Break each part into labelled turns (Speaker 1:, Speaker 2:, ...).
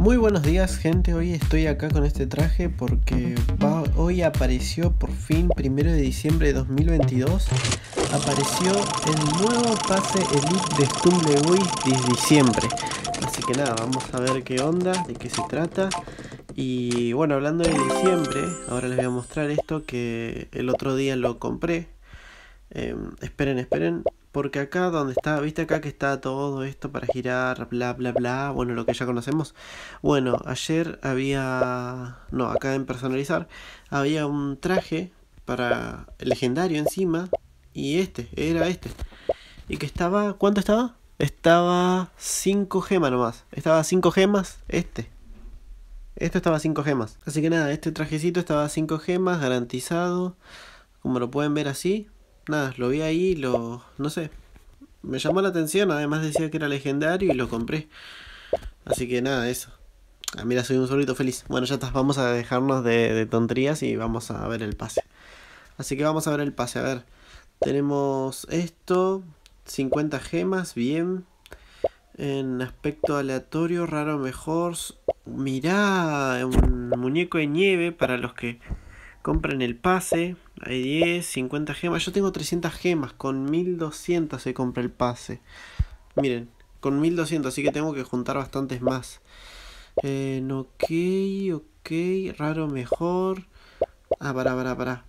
Speaker 1: Muy buenos días gente, hoy estoy acá con este traje porque hoy apareció por fin, primero de diciembre de 2022, apareció el nuevo pase Elite de Stumbleboy de diciembre. Así que nada, vamos a ver qué onda, de qué se trata. Y bueno, hablando de diciembre, ahora les voy a mostrar esto que el otro día lo compré. Em, esperen, esperen, porque acá donde está, viste acá que está todo esto para girar, bla, bla, bla, bueno, lo que ya conocemos. Bueno, ayer había, no, acá en personalizar, había un traje para legendario encima y este, era este. Y que estaba, ¿cuánto estaba? Estaba 5 gemas nomás, estaba 5 gemas este. Esto estaba 5 gemas. Así que nada, este trajecito estaba 5 gemas, garantizado. Como lo pueden ver así, nada, lo vi ahí, lo. no sé. Me llamó la atención, además decía que era legendario y lo compré. Así que nada, eso. Ah, mira, soy un solito feliz. Bueno, ya está, vamos a dejarnos de, de tonterías y vamos a ver el pase. Así que vamos a ver el pase, a ver. Tenemos esto, 50 gemas, bien. En aspecto aleatorio, raro mejor. Mirá, un muñeco de nieve para los que compren el pase. Hay 10, 50 gemas. Yo tengo 300 gemas. Con 1200 se compra el pase. Miren, con 1200, así que tengo que juntar bastantes más. Eh, ok, ok. Raro mejor. Ah, para. pará, pará.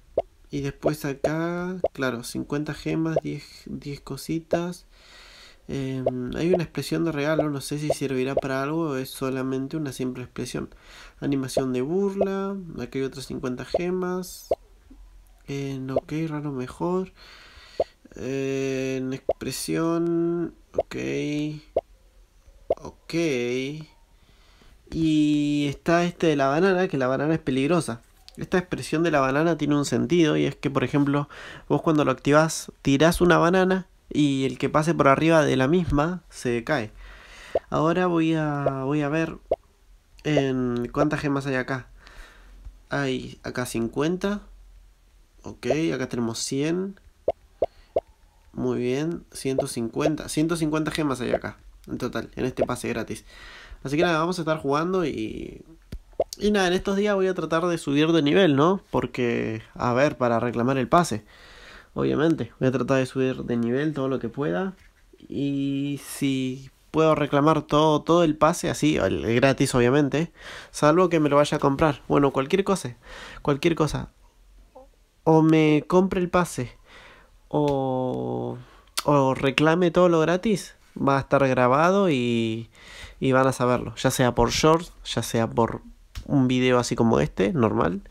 Speaker 1: Y después acá, claro, 50 gemas, 10, 10 cositas. Em, hay una expresión de regalo, no sé si servirá para algo es solamente una simple expresión. Animación de burla, aquí hay otras 50 gemas, en ok, raro mejor. en expresión, ok. Ok. Y está este de la banana, que la banana es peligrosa. Esta expresión de la banana tiene un sentido y es que, por ejemplo, vos cuando lo activás, tirás una banana y el que pase por arriba de la misma se cae. Ahora voy a, voy a ver en cuántas gemas hay acá. Hay acá 50, Ok, acá tenemos 100. Muy bien, 150. 150 gemas hay acá, en total, en este pase gratis. Así que nada, vamos a estar jugando y... Y nada, en estos días voy a tratar de subir de nivel, ¿no? Porque, a ver, para reclamar el pase. Obviamente, voy a tratar de subir de nivel todo lo que pueda. Y si puedo reclamar todo, todo el pase, así, el gratis obviamente, salvo que me lo vaya a comprar. Bueno, cualquier cosa, cualquier cosa o me compre el pase o, o reclame todo lo gratis, va a estar grabado y, y van a saberlo, ya sea por shorts, ya sea por un video así como este, normal,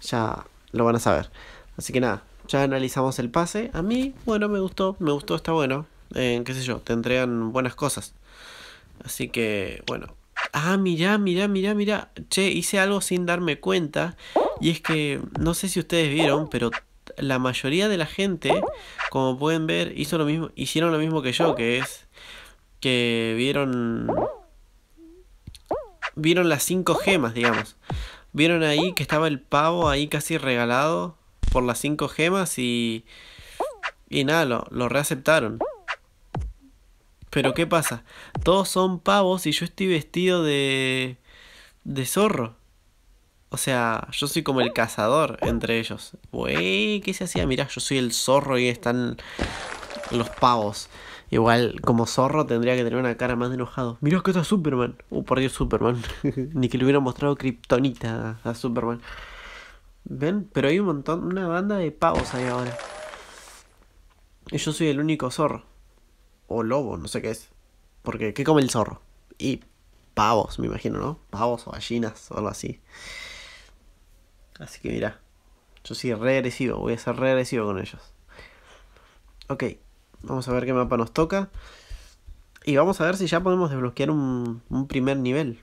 Speaker 1: ya lo van a saber. Así que nada, ya analizamos el pase. A mí, bueno, me gustó, me gustó, está bueno. Eh, qué sé yo, te entregan buenas cosas. Así que, bueno. Ah, mirá, mirá, mirá, mirá. Che, hice algo sin darme cuenta. Y es que, no sé si ustedes vieron, pero la mayoría de la gente, como pueden ver, hizo lo mismo, hicieron lo mismo que yo, que es que vieron vieron las cinco gemas, digamos. Vieron ahí que estaba el pavo ahí casi regalado por las cinco gemas y y nada, lo, lo reaceptaron. Pero ¿qué pasa? Todos son pavos y yo estoy vestido de de zorro. O sea, yo soy como el cazador entre ellos. Wey, ¿qué se hacía? Mirá, yo soy el zorro y están los pavos. Igual, como zorro tendría que tener una cara más de enojado. Mirá que está Superman. Uh, por Dios, Superman. Ni que le hubiera mostrado Kryptonita a, Superman. ¿Ven? Pero hay un montón, una banda de pavos ahí ahora. Y yo soy el único zorro. O lobo, no sé qué es. Porque, ¿qué come el zorro? Y pavos, me imagino, ¿no? Pavos o gallinas o algo así. Así que mira, yo soy regresivo, voy a ser regresivo con ellos. Ok, vamos a ver qué mapa nos toca. Y vamos a ver si ya podemos desbloquear un, primer nivel.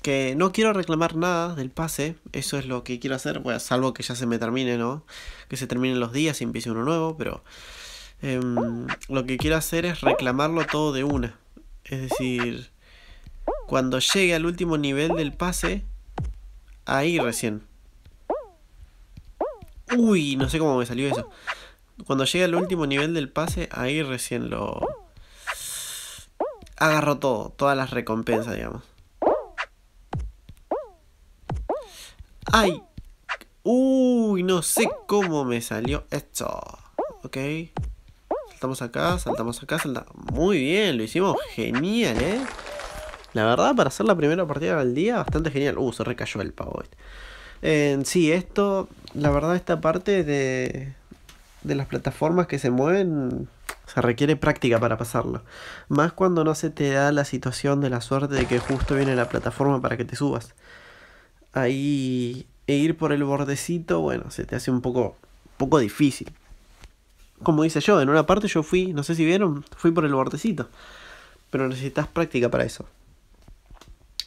Speaker 1: Que no quiero reclamar nada del pase, eso es lo que quiero hacer, salvo que ya se me termine, ¿no? Que se terminen los días y empiece uno nuevo, pero... Em, lo que quiero hacer es reclamarlo todo de una. Es decir, cuando llegue al último nivel del pase, ahí recién Uy, no sé cómo me salió eso. Cuando llega al último nivel del pase, ahí recién lo... Agarro todo, todas las recompensas, digamos. ¡Ay! Uy, no sé cómo me salió esto. Ok. Saltamos acá, saltamos acá, saltamos. Muy bien, lo hicimos genial, ¿eh? La verdad, para hacer la primera partida del día, bastante genial. Uh, se recayó el pavo. Eh, sí, esto la verdad esta parte de, de las plataformas que se mueven se requiere práctica para pasarlo. Más cuando no se te da la situación de la suerte de que justo viene la plataforma para que te subas. Ahí e ir por el bordecito, bueno, se te hace un poco, poco difícil. Como dice yo, en una parte yo fui, no sé si vieron, fui por el bordecito. Pero necesitas práctica para eso.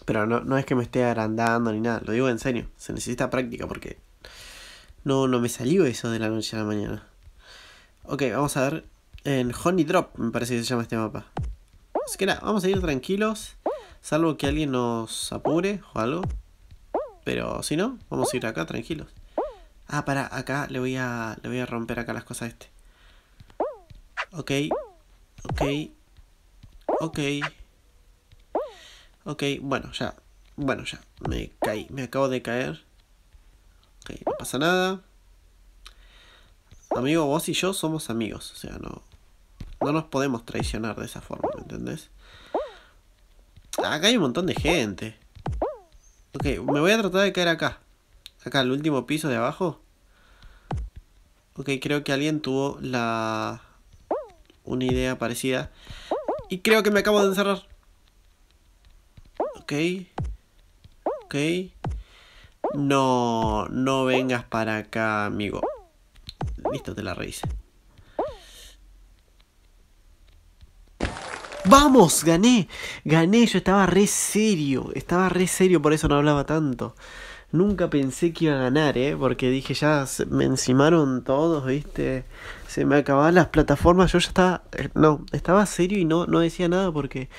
Speaker 1: Pero no, no es que me esté agrandando ni nada, lo digo en serio, se necesita práctica porque no, no me salió eso de la noche a la mañana. Ok, vamos a ver. En Honey Drop me parece que se llama este mapa. Así que nada, vamos a ir tranquilos. Salvo que alguien nos apure o algo. Pero si no, vamos a ir acá tranquilos. Ah, para, acá le voy a. Le voy a romper acá las cosas a este. Ok. Ok. Ok. Ok, bueno, ya. Bueno, ya. Me caí. Me acabo de caer pasa nada. Amigo, vos y yo somos amigos, o sea, no, no nos podemos traicionar de esa forma, ¿me entendés? Acá hay un montón de gente. Ok, me voy a tratar de caer acá. Acá, el último piso de abajo. Ok, creo que alguien tuvo la... Una idea parecida. Y creo que me acabo de encerrar. Ok. Ok. No, no vengas para acá, amigo. Listo, te la reíse. ¡Vamos! ¡Gané! ¡Gané! Yo estaba re serio. Estaba re serio, por eso no hablaba tanto. Nunca pensé que iba a ganar, ¿eh? Porque dije, ya me encimaron todos, ¿viste? Se me acababan las plataformas. Yo ya estaba... Eh, no, estaba serio y no, no decía nada porque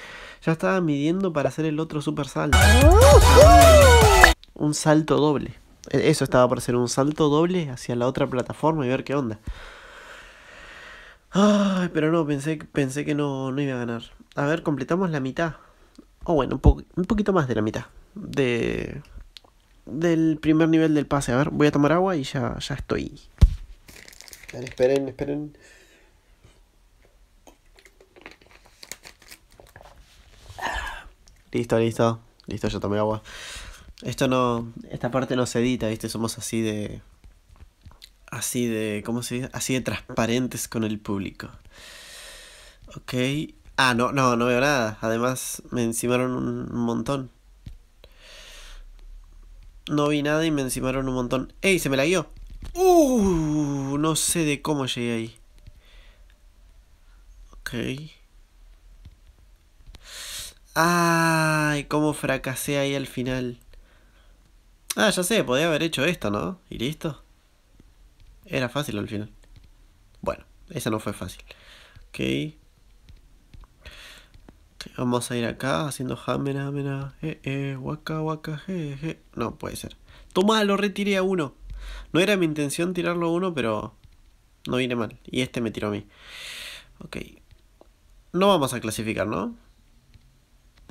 Speaker 1: ya estaba midiendo para hacer el otro super salto un salto doble. E, eso estaba por hacer, un salto doble hacia la otra plataforma y ver qué onda. pero no, pensé, pensé que no, iba a ganar. A ver, completamos la mitad. O bueno, un, poquito más de la mitad. De, del primer nivel del pase. A ver, voy a tomar agua y ya, ya estoy. esperen, esperen. Listo, listo. Listo, ya tomé agua. Esto no. Esta parte no se edita, ¿viste? Somos así de. Así de. ¿Cómo se dice? Así de transparentes con el público. Ok. Ah, no, no, no veo nada. Además, me encimaron un montón. No vi nada y me encimaron un montón. ¡Ey! Se me la guió. ¡Uh! No sé de cómo llegué ahí. Ok. Ay, cómo fracasé ahí al final. Ah, ya sé, podía haber hecho esto, ¿no? Y listo. Era fácil al final. Bueno, esa no fue fácil. Ok. Vamos a ir acá haciendo hammer, hammer, eh, eh, waka, waka, je, je. No, puede ser. Toma, lo retiré a uno. No era mi intención tirarlo a uno, pero no viene mal. Y este me tiró a mí. Ok. No vamos a clasificar, ¿no?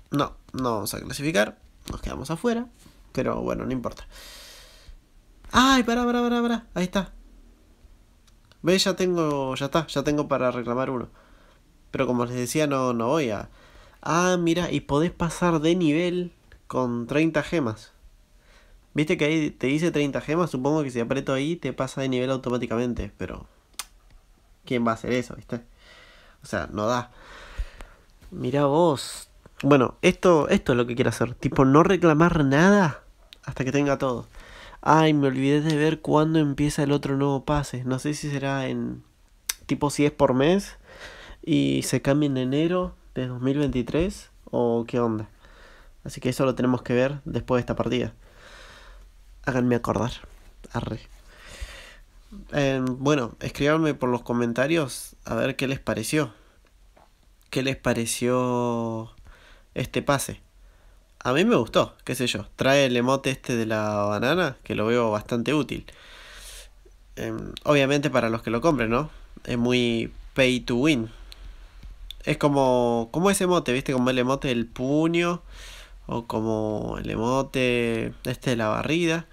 Speaker 1: No, no vamos a clasificar. Nos quedamos afuera. Pero bueno, no importa. ¡Ay, para, para, para, para! Ahí está. Ve, ya tengo, ya está, ya tengo para reclamar uno. Pero como les decía, no, no voy a... Ah, mira, y podés pasar de nivel con 30 gemas. Viste que ahí te dice 30 gemas, supongo que si aprieto ahí te pasa de nivel automáticamente, pero... ¿Quién va a hacer eso, viste? O sea, no da. Mira vos, bueno, esto, esto es lo que quiero hacer. Tipo, no reclamar nada hasta que tenga todo. Ay, me olvidé de ver cuándo empieza el otro nuevo pase. No sé si será en... Tipo, si es por mes y se cambia en enero de 2023 o qué onda. Así que eso lo tenemos que ver después de esta partida. Háganme acordar. Arre. Em, bueno, escríbanme por los comentarios a ver qué les pareció. ¿Qué les pareció este pase. A mí me gustó, qué sé yo. Trae el emote este de la banana, que lo veo bastante útil. Em, obviamente para los que lo compren, ¿no? Es muy pay to win. Es como, como ese emote, ¿viste? Como el emote del puño. O como el emote este de la barrida.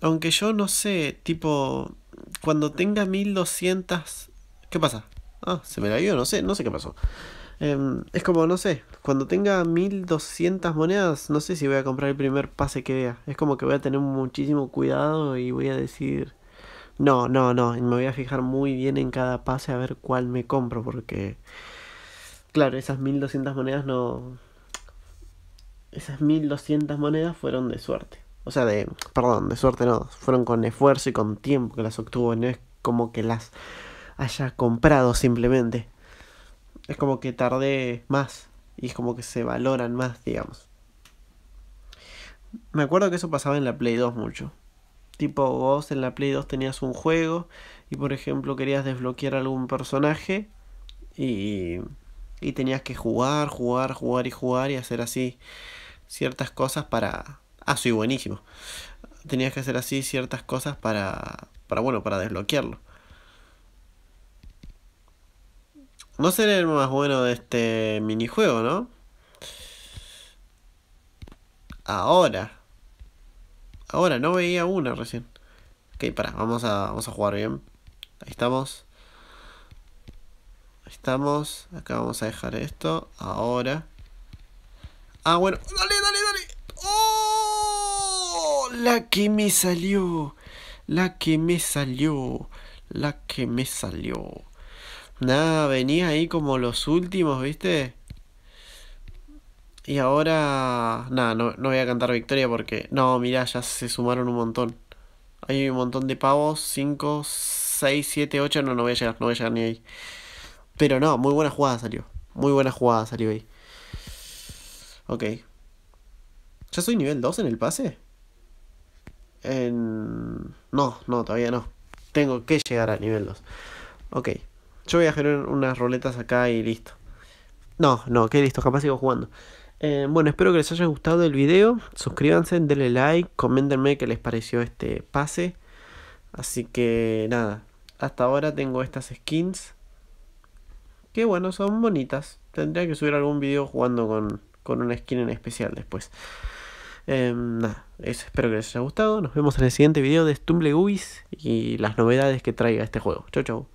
Speaker 1: Aunque yo no sé, tipo, cuando tenga 1200... ¿Qué pasa? Ah, se me la dio, no sé, no sé qué pasó. Em, es como, no sé, cuando tenga 1200 monedas, no sé si voy a comprar el primer pase que vea. Es como que voy a tener muchísimo cuidado y voy a decir, no, no, no, me voy a fijar muy bien en cada pase a ver cuál me compro, porque, claro, esas 1200 monedas no... Esas 1200 monedas fueron de suerte. O sea, de, perdón, de suerte no, fueron con esfuerzo y con tiempo que las obtuvo, no es como que las haya comprado simplemente. Es como que tardé más y es como que se valoran más, digamos. Me acuerdo que eso pasaba en la Play 2 mucho. Tipo, vos en la Play 2 tenías un juego y por ejemplo querías desbloquear algún personaje y, y tenías que jugar, jugar, jugar y jugar y hacer así ciertas cosas para... Ah, soy buenísimo. Tenías que hacer así ciertas cosas para, para bueno, para desbloquearlo. No seré el más bueno de este minijuego, ¿no? Ahora. Ahora, no veía una recién. Ok, para, vamos a, vamos a jugar bien. Ahí estamos. Ahí estamos. Acá vamos a dejar esto. Ahora. Ah, bueno. Dale, dale, dale. ¡Oh! La que me salió. La que me salió. La que me salió. Nada, venía ahí como los últimos, ¿viste? Y ahora... Nada, no, voy a cantar victoria porque... No, mirá, ya se sumaron un montón. Hay un montón de pavos. 5, 6, 7, 8. No, no voy a llegar, no voy a ni ahí. Pero no, muy buena jugada salió. Muy buena jugada salió ahí. Ok. ¿Ya soy nivel 2 en el pase? En... No, no, todavía no. Tengo que llegar a nivel 2. Ok. Yo voy a generar unas roletas acá y listo. No, no, que listo, capaz sigo jugando. Eh, bueno, espero que les haya gustado el video. Suscríbanse, denle like, coméntenme qué les pareció este pase. Así que nada, hasta ahora tengo estas skins. Que bueno, son bonitas. Tendría que subir algún video jugando con, una skin en especial después. Em, nada, espero que les haya gustado. Nos vemos en el siguiente video de Stumble Guys y las novedades que traiga este juego. Chau, chau.